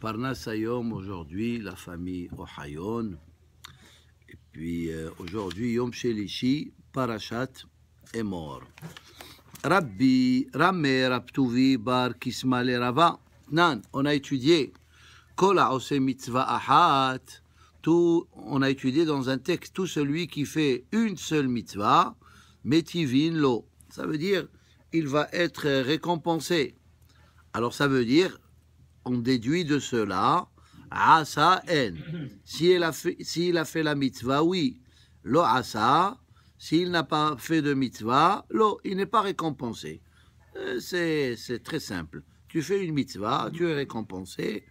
Parnas aujourd'hui, la famille Ohayon. Et puis euh, aujourd'hui, Yom Shelishi, Parashat est mort. Rabbi, Ramé, Raptuvi, Bar, Kismale, Rava. Nan, on a étudié. Kola Ose Mitzvah Ahat. Tout, on a étudié dans un texte tout celui qui fait une seule mitzvah, metivin lo. Ça veut dire il va être récompensé. Alors ça veut dire on déduit de cela Asa en. S'il a, fait, a fait la mitzvah, oui. Lo Asa, s'il n'a pas fait de mitzvah, lo, il n'est pas récompensé. Euh, c'est, très simple. Tu fais une mitzvah, tu es récompensé.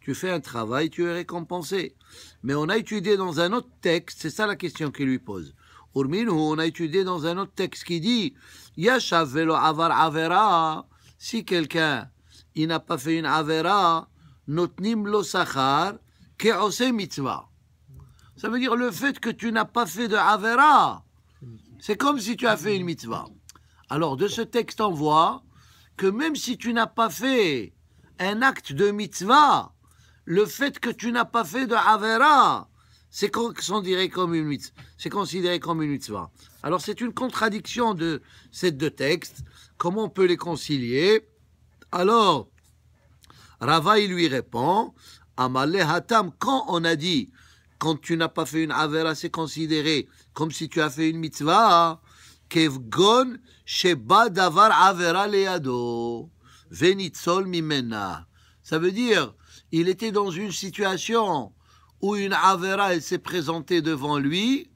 Tu fais un travail, tu es récompensé. Mais on a étudié dans un autre texte, c'est ça la question qu'il lui pose. Urminu, on a étudié dans un autre texte qui dit Yashav velo avar avera. Si quelqu'un il n'a pas fait une Avera, notnim lo sachar, keose mitzvah. Ça veut dire le fait que tu n'as pas fait de Avera, c'est comme si tu as fait une mitzvah. Alors de ce texte on voit que même si tu n'as pas fait un acte de mitzvah, le fait que tu n'as pas fait de Avera, c'est comme une C'est considéré comme une mitzvah. Alors c'est une contradiction de ces deux textes. Comment on peut les concilier alors, Rava, lui répond, Amale Hatam, quand on a dit, quand tu n'as pas fait une avera, c'est considéré comme si tu as fait une mitzvah, Kevgon Sheba Davar Avera Leado, Venitzol Mimena. Ça veut dire, il était dans une situation où une avera, s'est présentée devant lui,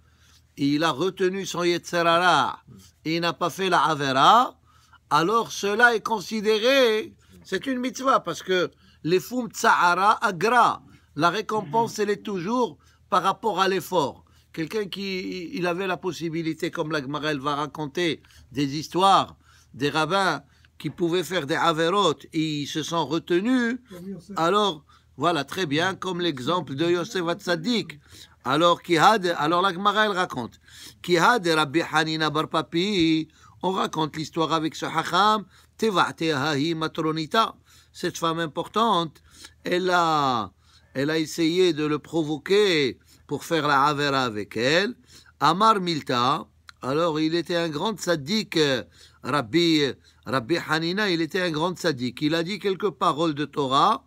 il a retenu son yetzerara, et il n'a pas fait la avera, alors cela est considéré, c'est une mitzvah, parce que les fum tsahara agra, la récompense, elle est toujours par rapport à l'effort. Quelqu'un qui il avait la possibilité, comme la va raconter des histoires, des rabbins qui pouvaient faire des avérotes ils se sont retenus, alors voilà, très bien, comme l'exemple de Yosef tsadik Alors, alors la Gemara, elle raconte, des Rabbi Hanina papi » On raconte l'histoire avec ce hacham. matronita. Cette femme importante, elle a, elle a essayé de le provoquer pour faire la avera avec elle. Amar Milta, alors il était un grand sadique, Rabbi, Rabbi Hanina, il était un grand sadique. Il a dit quelques paroles de Torah.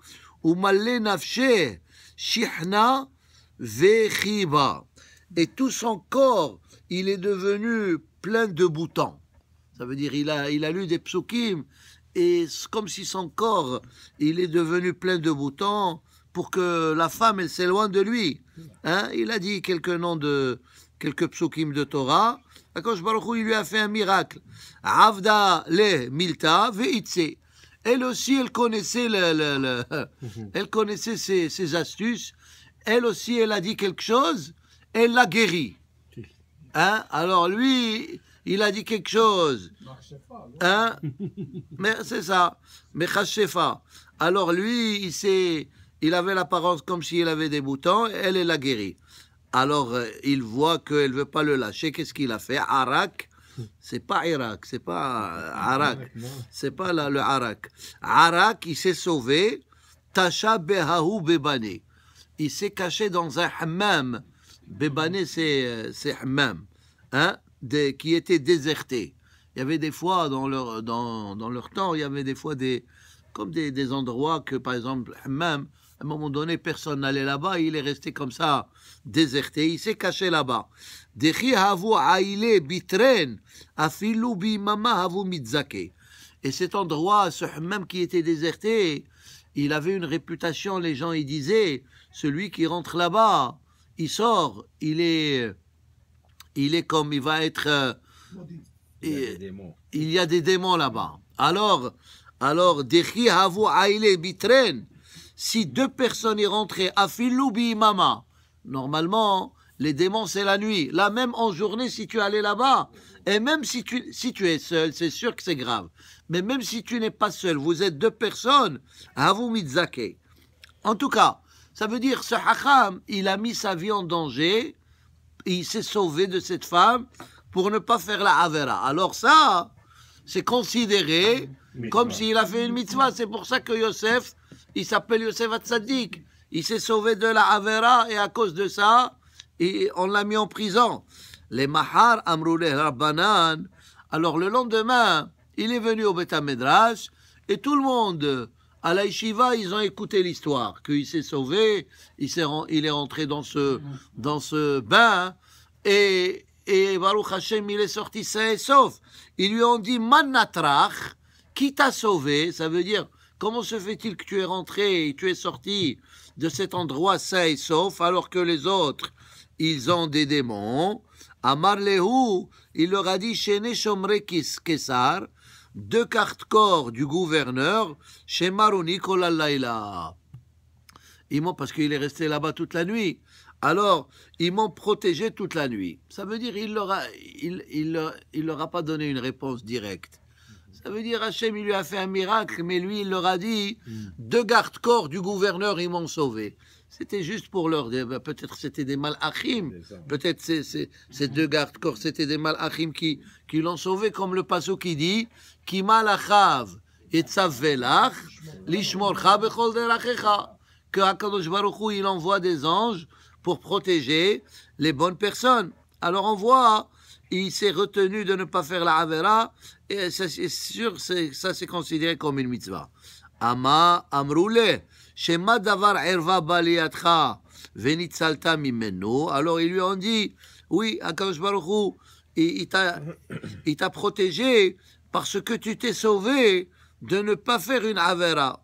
Shihna Et tout son corps, il est devenu plein de boutons. Ça veut dire il a, il a lu des psukim et comme si son corps, il est devenu plein de boutons pour que la femme, elle s'éloigne de lui. Hein? Il a dit quelques noms de quelques psukim de Torah. Akosh Baruch il lui a fait un miracle. Avda le milta ve'itze » Elle aussi, elle connaissait, elle connaissait ses, astuces. Elle aussi, elle a dit quelque chose. Elle l'a guéri. Hein? Alors lui, il a dit quelque chose. Hein Mais c'est ça. Mais Alors lui, il s'est, il avait l'apparence comme s'il avait des boutons, elle, est l'a guérie. Alors euh, il voit qu'elle ne veut pas le lâcher, qu'est-ce qu'il a fait Arak, c'est pas Irak, c'est pas euh, Arak, c'est pas le Arak. Arak, il s'est sauvé, Tacha Behaou bebané. Il s'est caché dans un hammam. Bebané, euh, c'est hammam. Hein qui étaient désertés. Il y avait des fois, dans leur, dans, leur temps, il y avait des fois des, comme des, endroits que, par exemple, même à un moment donné, personne n'allait là-bas, il est resté comme ça, déserté, il s'est caché là-bas. Et cet endroit, ce même qui était déserté, il avait une réputation, les gens, ils disaient, celui qui rentre là-bas, il sort, il est il est comme, il va être... Euh, il, y a des démons là-bas. Alors, alors, si deux personnes y rentraient, à Mama, normalement, les démons, c'est la nuit. Là, même en journée, si tu allais là-bas, et même si tu, si tu es seul, c'est sûr que c'est grave. Mais même si tu n'es pas seul, vous êtes deux personnes, à vous En tout cas, ça veut dire, ce hacham, il a mis sa vie en danger il s'est sauvé de cette femme pour ne pas faire la Avera. Alors ça, c'est considéré ah, comme s'il a fait une mitzvah. C'est pour ça que Yosef, il s'appelle Yosef Atzadik. Il s'est sauvé de la Avera et à cause de ça, on l'a mis en prison. Les Mahar amroulé Rabbanan. Alors le lendemain, il est venu au Betamédrash et tout le monde à la ils ont écouté l'histoire, qu'il s'est sauvé, il, est, il est rentré dans ce, dans ce bain, et, Baruch Hashem, il est sorti sain et sauf. Ils lui ont dit, Manatrach, qui t'a sauvé Ça veut dire, comment se fait-il que tu es rentré et tu es sorti de cet endroit sain et sauf, alors que les autres, ils ont des démons À Lehu, il leur a dit, chez Shomre Kesar, deux cartes corps du gouverneur chez Maroni Laila. parce qu'il est resté là-bas toute la nuit. Alors, ils m'ont protégé toute la nuit. Ça veut dire, il leur il, il, leur, a pas donné une réponse directe. Ça veut dire, qu'Hachem lui a fait un miracle, mais lui, il leur a dit, mm. deux gardes-corps du gouverneur, ils m'ont sauvé. C'était juste pour leur. Eh ben, peut-être c'était des malachim. Peut-être ces deux gardes-corps, c'était des malachim qui, qui l'ont sauvé, comme le passo qui dit Qui malachav et lishmorcha bechol derachecha. Que il envoie des anges pour protéger les bonnes personnes. Alors on voit, il s'est retenu de ne pas faire la Avera, et c'est sûr, ça c'est considéré comme une mitzvah. Ama Amrouleh. Shema Davar Erva Baliatcha Venitsalta Mimeno. Alors ils lui ont dit Oui, Akash Baruch il, il t'a protégé parce que tu t'es sauvé de ne pas faire une Avera.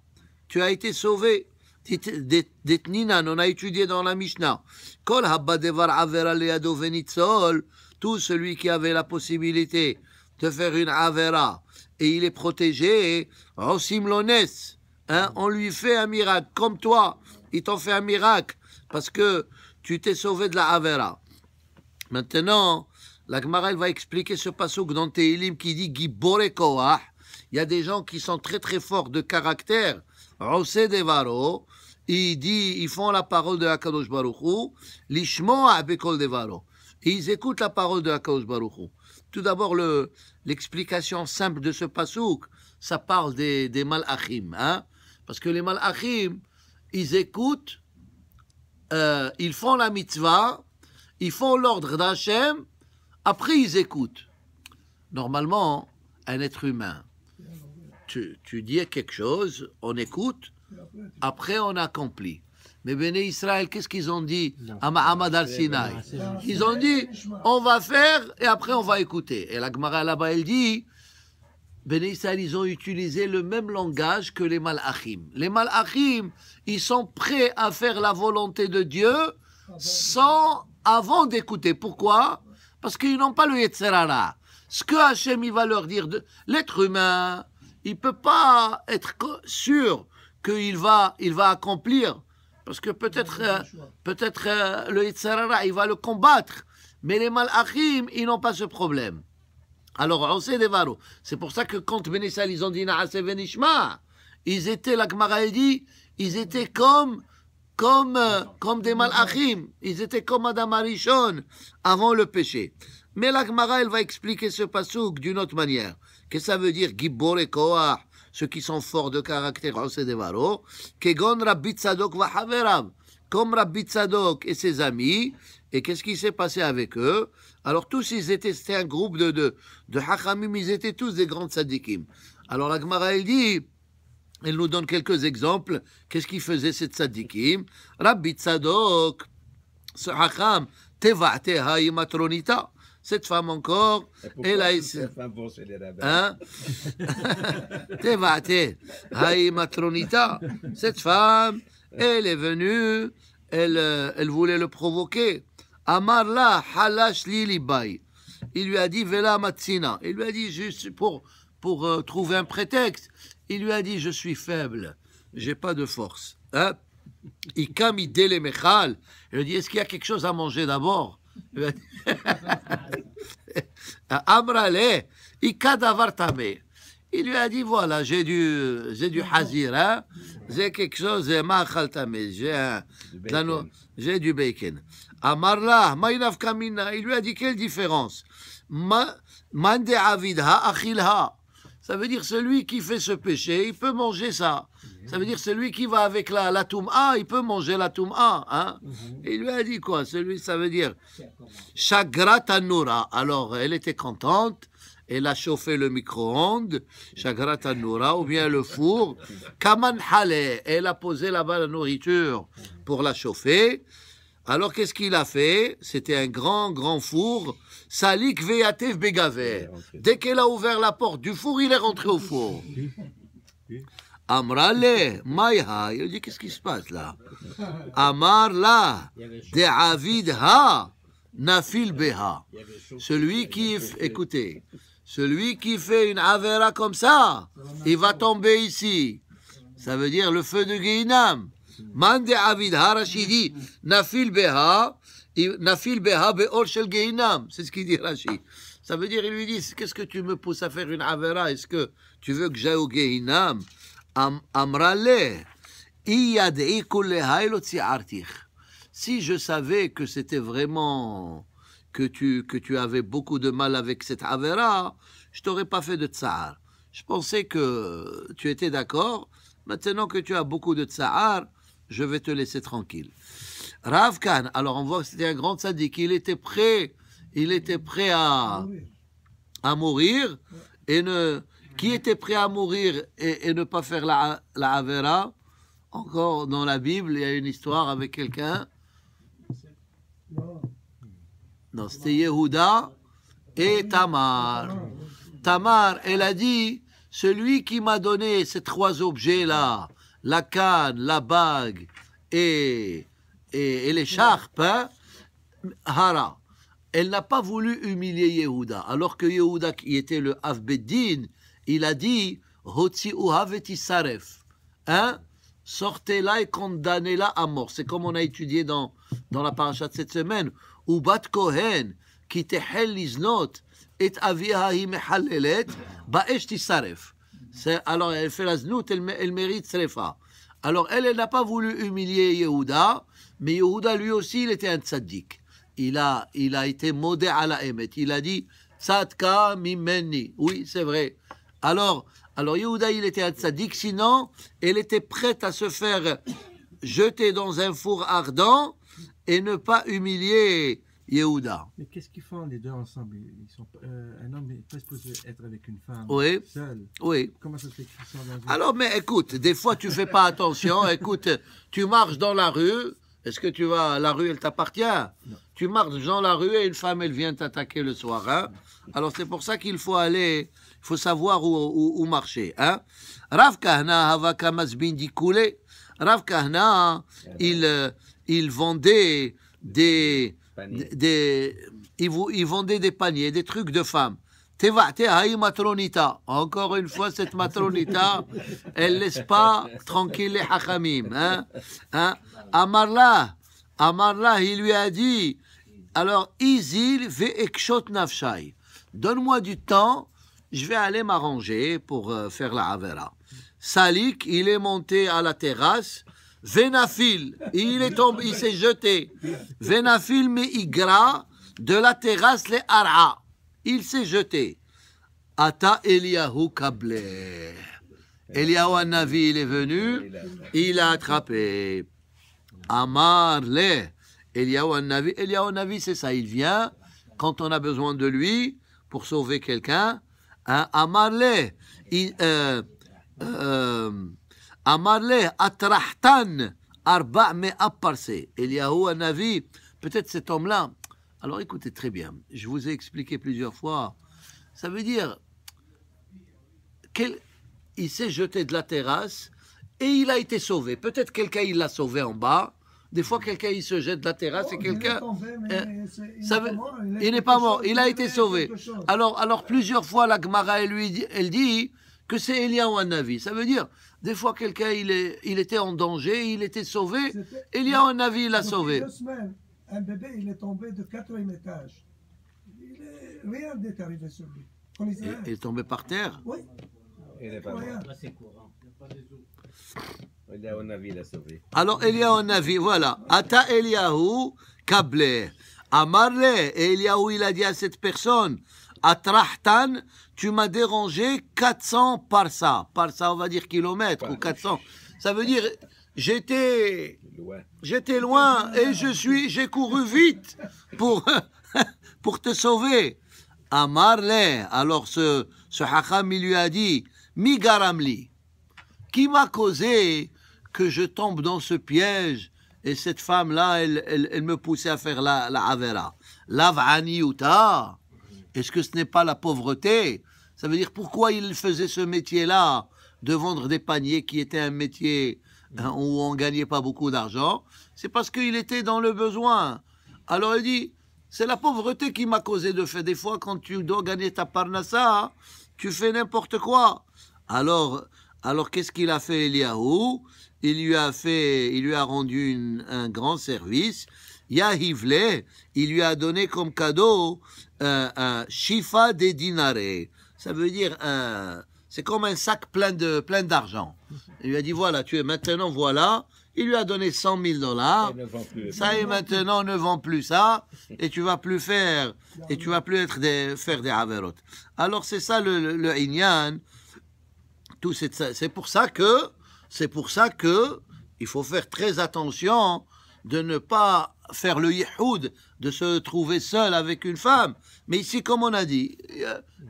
Tu as été sauvé. Detninan, on a étudié dans la Mishnah. Kol davar Avera Leado Tout celui qui avait la possibilité de faire une Avera et il est protégé, Rossim Lones. Hein, on lui fait un miracle, comme toi, il t'en fait un miracle parce que tu t'es sauvé de la Avera. Maintenant, la Gemara, va expliquer ce pasuk dans Tehilim qui dit Il y a des gens qui sont très très forts de caractère. Devaro, il dit, ils font la parole de Hakadosh Baruchou. Lishmoa Abekol Devaro. ils écoutent la parole de Hakadosh Baruchou. Tout d'abord, l'explication simple de ce pasuk, ça parle des, des malachim, hein? Parce que les malachim, ils écoutent, euh, ils font la mitzvah, ils font l'ordre d'Hachem, après ils écoutent. Normalement, un être humain, tu, dis quelque chose, on écoute, après on accomplit. Mais Béné Israël, qu'est-ce qu'ils ont dit à Mahamad al-Sinaï Ils ont dit, on va faire et après on va écouter. Et la Gemara là-bas, elle dit, ben Israël, ils ont utilisé le même langage que les Malachim. Les Malachim, ils sont prêts à faire la volonté de Dieu sans avant d'écouter. Pourquoi Parce qu'ils n'ont pas le Yetzerara. Ce que Hachem va leur dire, l'être humain, il ne peut pas être sûr qu'il va, il va accomplir. Parce que peut-être peut être le euh, Yetzerara, il va le combattre. Mais les Malachim, ils n'ont pas ce problème. Alors, varos. C'est pour ça que quand Benessal, ils ont dit ben ils étaient, la Gemara dit, ils étaient comme, comme, euh, comme des malachim. Ils étaient comme Adam Arishon avant le péché. Mais la Gemara, elle va expliquer ce passouk d'une autre manière. Qu'est-ce que ça veut dire, Gibor ceux qui sont forts de caractère, Que gondra Rabbi va haverav, comme Rabbi Tzadok et ses amis, et qu'est-ce qui s'est passé avec eux alors tous, ils étaient, c'était un groupe de, de, de hachamim, ils étaient tous des grands tzadikim. Alors la Gemara, elle dit, elle nous donne quelques exemples. Qu'est-ce qu'ils faisaient ces tzadikim Rabbi Tzadok, ce hacham, matronita, Cette femme encore, elle a essayé. Hein Cette femme, elle est venue, elle, euh, elle voulait le provoquer. Amarla halash Il lui a dit Vela matzina. Il lui a dit juste pour, pour euh, trouver un prétexte. Il lui a dit Je suis faible, j'ai pas de force. Ikam hein? Il lui a dit Est-ce qu'il y a quelque chose à manger d'abord ah, Amrale, Il lui a dit voilà, j'ai du, j'ai du hazir, hein? j'ai quelque chose, j'ai du bacon. Amarla, Kamina, il lui a dit quelle différence Avidha, Ça veut dire celui qui fait ce péché, il peut manger ça. Ça veut dire celui qui va avec la, la Touma, il peut manger la Touma. Hein? Mhm. il lui a dit quoi Celui, ça veut dire Chagratanura. Alors, elle était contente. Elle a chauffé le micro-ondes, Chagratanura, ou bien le four. Kaman Elle a posé là-bas la nourriture pour la chauffer. Alors qu'est-ce qu'il a fait C'était un grand, grand four. Salik Veyatev Begaver. Dès qu'elle a ouvert la porte du four, il est rentré au four. Amrale, Maïha. Il dit Qu'est-ce qui se passe là Amar la, de Avid ha, Nafil beha. Celui qui. Écoutez, celui qui fait une avera comme ça, il va tomber ici. Ça veut dire le feu de Guinam. Nafil Beha, Nafil Beha C'est ce qu'il dit Ça veut dire, il lui dit Qu'est-ce que tu me pousses à faire une Avera Est-ce que tu veux que j'aille au Geinam Am, Si je savais que c'était vraiment que tu, que tu avais beaucoup de mal avec cette Avera, je t'aurais pas fait de tsar. Je pensais que tu étais d'accord. Maintenant que tu as beaucoup de tsar, je vais te laisser tranquille. Rav Khan, alors on voit que c'était un grand sadique, il était prêt, il était prêt à, à mourir, et ne, qui était prêt à mourir et, ne pas faire la, la Avera. Encore dans la Bible, il y a une histoire avec quelqu'un. Non, c'était Yehuda et Tamar. Tamar, elle a dit, celui qui m'a donné ces trois objets-là, la canne, la bague et, et, et l'écharpe, hein, Hara. Elle n'a pas voulu humilier Yehuda, alors que Yehuda, qui était le Avbeddin, il a dit Hotsi ou saref. Hein Sortez-la et condamnez-la à mort. C'est comme on a étudié dans, dans la paracha de cette semaine. Ubat Kohen, qui not et aviha ba ba'esh tisaref. Alors elle fait la znout, elle, elle mérite Srefa. Alors elle, elle n'a pas voulu humilier Yehuda, mais Yehuda lui aussi, il était un tzaddik. Il a, il a été modé à la émet. Il a dit Tzadka mimeni. Oui, c'est vrai. Alors, alors Yehuda, il était un tzaddik, sinon elle était prête à se faire jeter dans un four ardent et ne pas humilier Yehuda. Mais qu'est-ce qu'ils font les deux ensemble euh, Un homme est pas supposé être avec une femme oui. seule. Oui. Comment ça se fait Alors, mais écoute, des fois tu ne fais pas attention. écoute, tu marches dans la rue. Est-ce que tu vas, la rue, elle t'appartient Tu marches dans la rue et une femme, elle vient t'attaquer le soir. Hein? Alors c'est pour ça qu'il faut aller, il faut savoir où, où, marcher. Hein Rav Kahna, Rav eh ben. il, euh, il vendait des, des, ils, vous, vendaient des paniers, des trucs de femmes. Matronita. Encore une fois, cette Matronita, elle laisse pas tranquille les Hakamim. Hein? Hein? Amarla, Amarla, il lui a dit Alors, Isil ve ekshot nafshai. Donne-moi du temps, je vais aller m'arranger pour euh, faire la Havera. Salik, il est monté à la terrasse Vénafil, il est tombé, il s'est jeté. Vénafil il gra, de la terrasse les ara. Il s'est jeté. Ata Eliyahu Kablé. Eliyahu Anavi, il est venu, il a attrapé. Amar le. Eliyahu Anavi, c'est ça, il vient quand on a besoin de lui pour sauver quelqu'un. Hein, Amar le. Euh, euh, Amarle Atrahtan Arba me Il y a un avis Peut-être cet homme-là. Alors écoutez très bien, je vous ai expliqué plusieurs fois. Ça veut dire qu'il s'est jeté de la terrasse et il a été sauvé. Peut-être quelqu'un il l'a sauvé en bas. Des fois, quelqu'un il se jette de la terrasse et oh, quelqu'un. Hein? il n'est pas mort, il a été sauvé. Alors, alors plusieurs fois, la Gemara lui, elle dit que c'est Eliyahu Hanavi. Ça veut dire, des fois, quelqu'un, il, il était en danger, il était sauvé, Eliyahu Hanavi l'a sauvé. deux semaines, un bébé, il est tombé de quatrième étage. Il est, rien n'est arrivé sur lui. il, est tombé par terre Oui. Il n'est pas mort. C'est courant. Il a Hanavi l'a sauvé. Alors, Eliyahu Hanavi, voilà. Ata Eliyahu Kableh. Amarle, Eliaou, il a dit à cette personne, Atrahtan, tu m'as dérangé 400 par ça. Par ça, on va dire kilomètres ou 400. Ça veut dire, j'étais j'étais loin et je suis, j'ai couru vite pour, pour te sauver. À Marley, alors ce, ce hacham, il lui a dit, Migaramli, qui m'a causé que je tombe dans ce piège et cette femme-là, elle, me poussait à faire la, la avera. Lav'ani Est-ce que ce n'est pas la pauvreté ça veut dire pourquoi il faisait ce métier-là de vendre des paniers qui était un métier hein, où on gagnait pas beaucoup d'argent. C'est parce qu'il était dans le besoin. Alors il dit, c'est la pauvreté qui m'a causé de faire. Des fois, quand tu dois gagner ta parnassa, tu fais n'importe quoi. Alors, alors qu'est-ce qu'il a fait Eliaou Il lui a fait, il lui a rendu un grand service. Yahivle, il lui a donné comme cadeau euh, un shifa des dinarets ça veut dire un. C'est comme un sac plein de plein d'argent. Il lui a dit voilà, tu es maintenant voilà. Il lui a donné 100 000 dollars. Ça et maintenant ne vend plus ça et tu vas plus faire et tu vas plus être des, faire des averot. Alors c'est ça le, inyan. Tout c'est pour ça que c'est pour ça que il faut faire très attention de ne pas faire le yéhoud, de se trouver seul avec une femme. Mais ici, comme on a dit,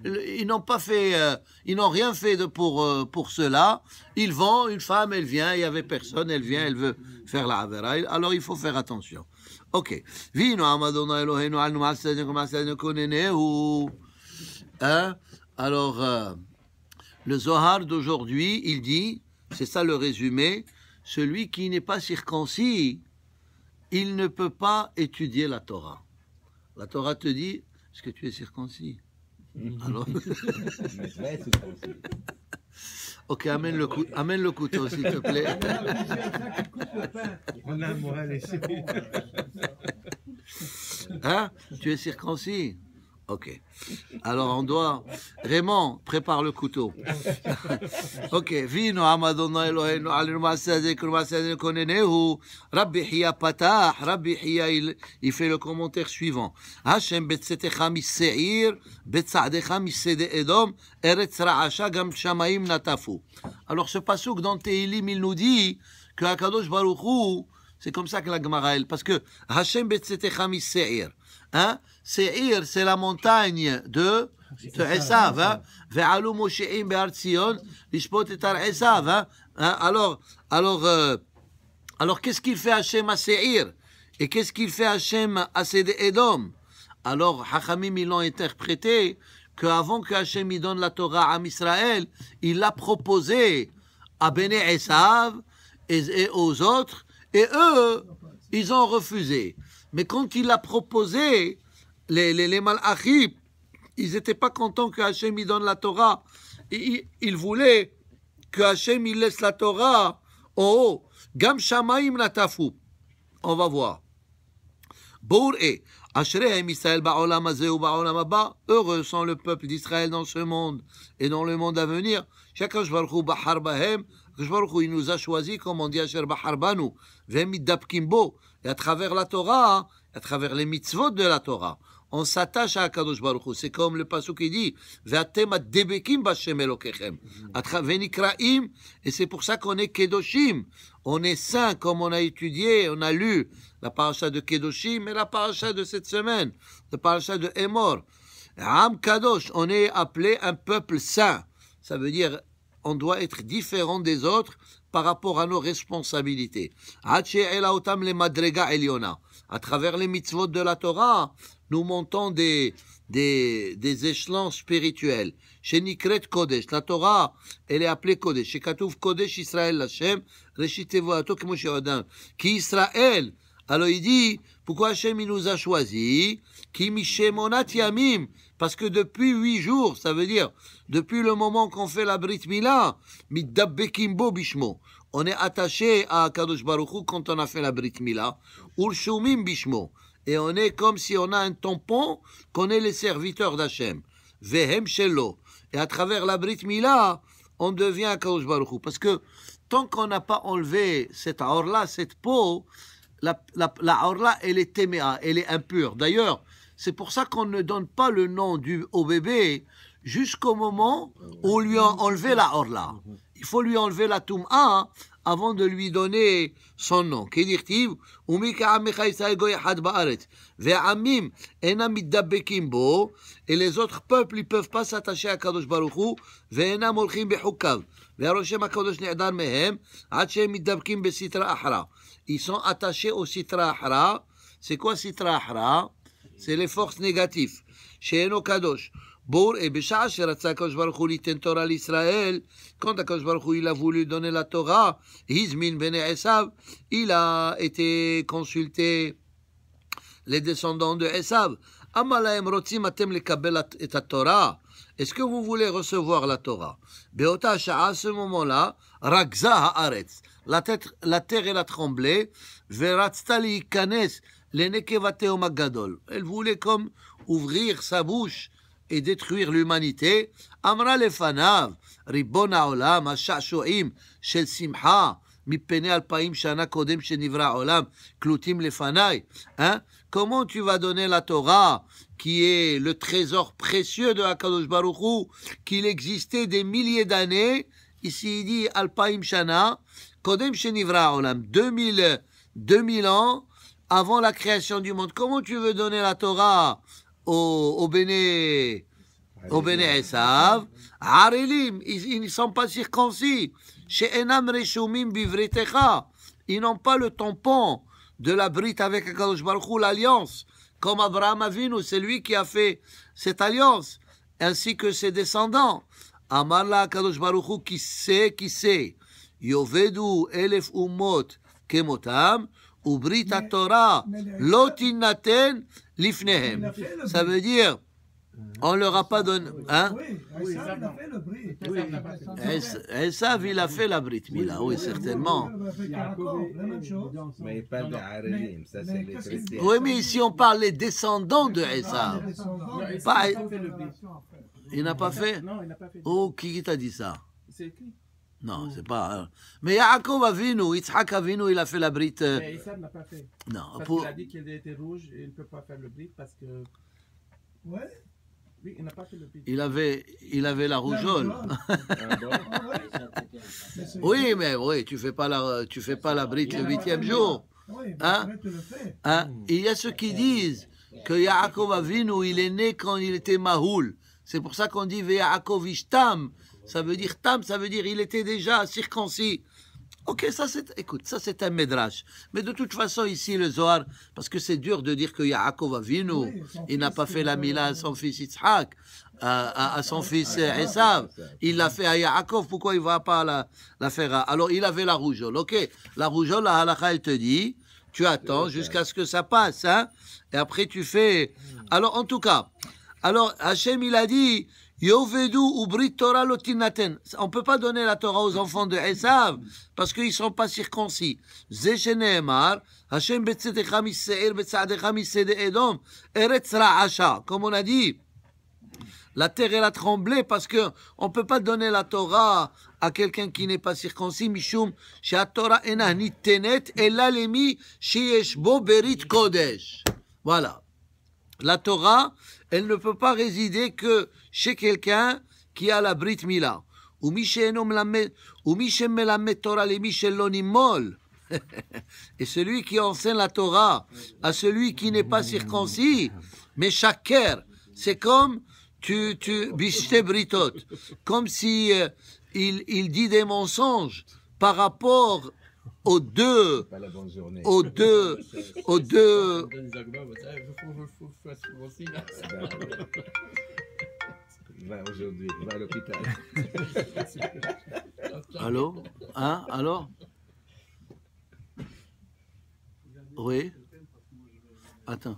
euh, ils n'ont pas fait, euh, ils n'ont rien fait de pour, euh, pour cela. Ils vont, une femme, elle vient, il y avait personne, elle vient, elle veut faire la avera. Alors il faut faire attention. Ok. Hein? Alors, le Zohar d'aujourd'hui, il dit, c'est ça le résumé, celui qui n'est pas circoncis, il ne peut pas étudier la Torah. La Torah te dit, est-ce que tu es circoncis mhm. Alors... Ok, amène le, amène le couteau, s'il te plaît. On a Hein Tu es circoncis Ok. Alors on doit. Raymond, prépare le couteau. ok. Vino amadonna Eloheinu alinu ma'asadek konenehu. Rabbi Hiya Patah. Rabbi Hiya, il fait le commentaire suivant. Hashem betzetecha seir betzaadecha sede edom, eretz ra'asha gam shamaim natafu. Alors ce passouk dans Tehilim, il nous dit que Akadosh Baruchou, c'est comme ça que la Gemara, elle, parce que Hashem betzetecha miseir. Hein? Seir, c'est la montagne de, Esav. Hein. Hein. Hein, alors, alors, euh, alors qu'est-ce qu'il fait Hachem à Seir Et qu'est-ce qu'il fait Hachem à Edom Alors, Hachamim, ils l'ont interprété qu'avant que Hachem donne la Torah à Israël, il l'a proposé à Béné Esav et, et, aux autres, et eux, ils ont refusé. Mais quand il l'a proposé, les, les, les ils n'étaient pas contents que Hachem y donne la Torah. Ils, ils voulaient que Hachem y laisse la Torah Oh, haut. Gam Shamaim Natafu. On va voir. Bour et Israël Baolam Baolam Heureux sont le peuple d'Israël dans ce monde et dans le monde à venir. Chacun Baruchu Bahar Bahem. il nous a choisi, comme on dit Asher Bahar Banu. Vemid Dabkimbo. Et à travers la Torah, hein, à travers les mitzvot de la Torah on s'attache à Kadosh Baruch C'est comme le passage qui dit Ve'atem debekim Elokechem. Mhm. et c'est pour ça qu'on est Kedoshim. On est saint, comme on a étudié, on a lu la paracha de Kedoshim et la paracha de cette semaine, la paracha de Emor. Am Kadosh, on est appelé un peuple saint. Ça veut dire, on doit être différent des autres par rapport à nos responsabilités. À travers les mitzvot de la Torah, nous montons des, des, des échelons spirituels. Chez Nikret Kodesh, la Torah, elle est appelée Kodesh. Chez Katouf Kodesh, Israël, Hashem, qui Israël. Alors il dit, pourquoi Hashem il nous a choisis Parce que depuis huit jours, ça veut dire, depuis le moment qu'on fait la Brit Mila, Bishmo, on est attaché à Kadosh Baruch Hu quand on a fait la Brit Mila, Shumim Bishmo, et on est comme si on a un tampon qu'on est les serviteurs d'Hachem. Vehem Shelo. Et à travers la Brit Mila, on devient Kadosh Baruch Parce que tant qu'on n'a pas enlevé cette aorla, cette peau, la, la, elle est téméa, elle est impure. D'ailleurs, c'est pour ça qu'on ne donne pas le nom du, au bébé jusqu'au moment où on lui a enlevé la orla. Il faut lui enlever la touma avant de lui donner son nom. Kedirtiv, Umika Amecha Israel Goyahad Baaret, Ve'amim Enamidab Bekimbo, et les autres peuples ne peuvent pas s'attacher à Kadosh Baruchu, Ve'enam Olchim Bechukav, Ve'arochem Akadosh Ne'adar Mehem, Hachem Midab Kimbe Sitra Ahra. Ils sont attachés au Sitra Ahra. C'est quoi Sitra Ahra C'est les forces négatives. Chez Kadosh. Bour et eh, Besha, Sheratza Koshbarchou, l'iten Torah l'Israël. Quand Koshbarchou, il a voulu donner la Torah, Hizmin ben Esav, il a été consulté les descendants de Esav. Amalaem rotzim atem lekabel et Torah. Est-ce que vous voulez recevoir la Torah Beota à ce moment-là, Ragza haaretz. La, tête, la terre, elle a tremblé. Veratztali kanes le nekevateo magadol. Elle voulait comme ouvrir sa bouche et détruire l'humanité. Amra lefanav, haolam, העולם, השעשועים mi pene al paim shana kodem shenivra olam, klutim lefanai. Hein? Comment tu vas donner la Torah, qui est le trésor précieux de Hakadosh Baruchou, qu'il existait des milliers d'années, ici il dit paim Shana, Kodem Shenivra Olam, 2000, 2000 ans avant la création du monde. Comment tu veux donner la Torah au, au Béné, au Béné Esav, Arilim, ils ne sont pas circoncis. Chez Enam ils n'ont pas le tampon de la brite avec Akadosh Baruchou, l'alliance, comme Abraham Avinu, c'est lui qui a fait cette alliance, ainsi que ses descendants. Amarla Akadosh Baruchou, qui sait, qui sait. Yovedu Elef Umot Kemotam, Ubrit Torah, Lotinaten, L'ifnehem. Ça veut dire, euh, on leur a pas donné. Hein? Oui, il a fait la Brite, oui, certainement. Oui, mais ici on parle des descendants de Esav. Il n'a pas fait Oh, qui t'a dit ça non, c'est pas. Hein. Mais Yaakov Avinu, Yitzhak Avinu, il a fait la brite. Euh, mais Issa ne l'a pas fait. Non, parce pour... qu'il a dit qu'il était rouge et il ne peut pas faire le brite parce que. Ouais. Oui, il n'a pas fait le brite. Il avait, il avait la rougeole. Ah ah oui, mais oui, tu fais pas la, tu fais pas la brite le huitième jour. Oui, hein? tu hein? Il y a ceux qui disent que Yaakov Avinu, il est né quand il était Mahoul. C'est pour ça qu'on dit Yaakov Ishtam. Ça veut dire tam, ça veut dire il était déjà circoncis. Ok, ça c'est, écoute, ça c'est un médrash. Mais de toute façon, ici, le Zohar, parce que c'est dur de dire que Yaakov vu vino, il n'a pas fait la mila à son fils Yitzhak, à, ah, son ah, fils ah, euh, Esav. Il l'a fait à Yaakov, pourquoi il ne va pas la, la faire à... Alors, il avait la rougeole, ok. La rougeole, la halakha, elle te dit, tu attends jusqu'à ce que ça passe, hein, et après tu fais... Hmm. Alors, en tout cas, alors Hachem, il a dit, Yovedu ubrit Torah lotinaten. On ne peut pas donner la Torah aux enfants de Esav parce qu'ils ne sont pas circoncis. Zesheneemar, Hashem betzetecha miseir Edom, Eretz ra'asha. Comme on a dit, la terre elle a tremblé parce que on peut pas donner la Torah à quelqu'un qui n'est pas circoncis. Mishum, Torah enah nitenet, elalemi sheyesh bo berit kodesh. Voilà. La Torah, elle ne peut pas résider que chez quelqu'un qui a la Brit Mila. Ou Torah Et celui qui enseigne la Torah à celui qui n'est pas circoncis, mais chaque c'est comme tu, tu, britot, comme si euh, il, il dit des mensonges par rapport au deux, au deux, au deux. Va Allô Hein Alors Oui Attends.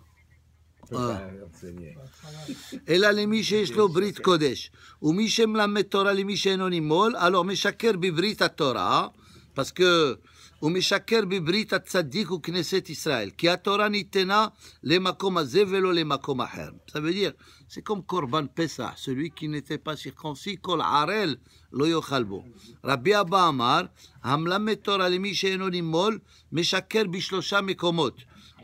אלא למי שיש לו ברית קודש, ומי שמלמד תורה Torah. Parce que... « Oumeshaker bibrit atzadik u Yisrael »« Ki atora nitena le makom azeh le makom aher » Ça veut dire, c'est comme korban Pesach, Celui qui n'était pas circoncis, kol arel »« lo Rabbi Abba Amar »« Torah le limi sheenonimol »« Meshaker mikomot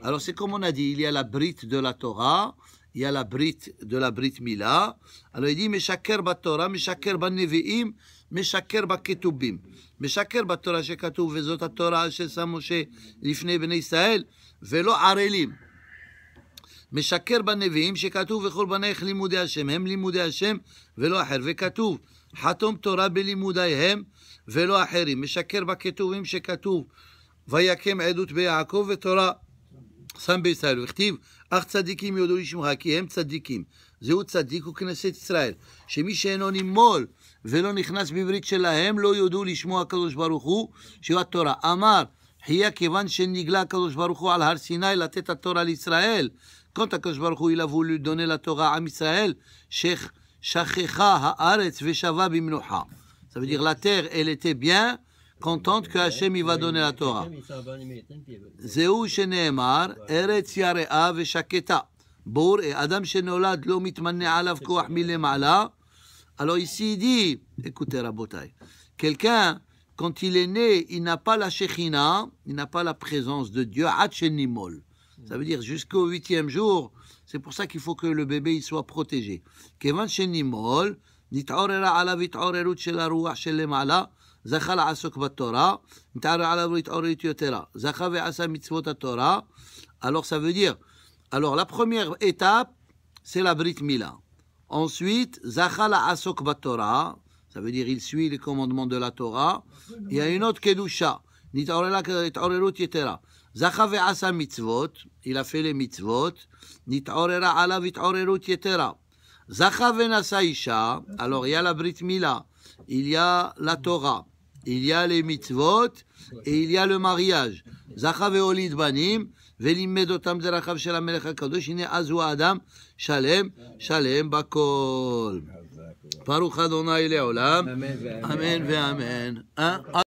Alors, c'est comme on a dit, il y a la brit de la Torah, il y a la brit de la brit mila. Alors, il dit « Meshaker batora »« Meshaker ban nevi'im »« Meshaker baketubim » משקר בתורה שכתוב, וזאת התורה ששם משה לפני בני ישראל, ולא ערלים. משקר בנביאים שכתוב וכל בנייך לימודי השם, הם לימודי השם ולא אחר, וכתוב חתום תורה בלימודיהם ולא אחרים. משקר בכתובים שכתוב ויקם עדות ביעקב ותורה שם בישראל, וכתיב אך צדיקים יודו לשמך כי הם צדיקים. זהו צדיק וכנסת ישראל, שמי שאינו נימול ולא נכנס בברית שלהם, לא יודו לשמוע הקדוש ברוך הוא, שהוא התורה. אמר, חייה כיוון שנגלה הקדוש ברוך הוא על הר סיני לתת התורה לישראל. קודם הקדוש ברוך הוא ילוו לדונה לתורה עם ישראל, ששכחה הארץ ושבה במנוחה. זה בדיוק לתר la terre, elle était bien contente לתורה. זהו שנאמר, ארץ יראה ושקטה. בור, אדם שנולד לא מתמנה עליו כוח מלמעלה. Alors ici, il dit, écoutez Rabotai, quelqu'un, quand il est né, il n'a pas la Shekhinah, il n'a pas la présence de Dieu, Ça veut dire jusqu'au huitième jour, c'est pour ça qu'il faut que le bébé il soit protégé. Alors ça veut dire, alors la première étape, c'est la brite mila. Ensuite, Zachala Asok Torah, ça veut dire il suit les commandements de la Torah. Il y a une autre Kedusha, Zachave Asa Mitzvot, il a fait les Mitzvot. Nitorera Alav Orerut Yetera. Zachave isha » alors il y a la Brit Mila, il y a la Torah, il y a les Mitzvot et il y a le mariage. Zachave Olid Banim, ולימד אותם דרכיו של המלך הקדוש, הנה אז הוא האדם שלם, שלם בכל. ברוך ה' לעולם, אמן ואמן. אה?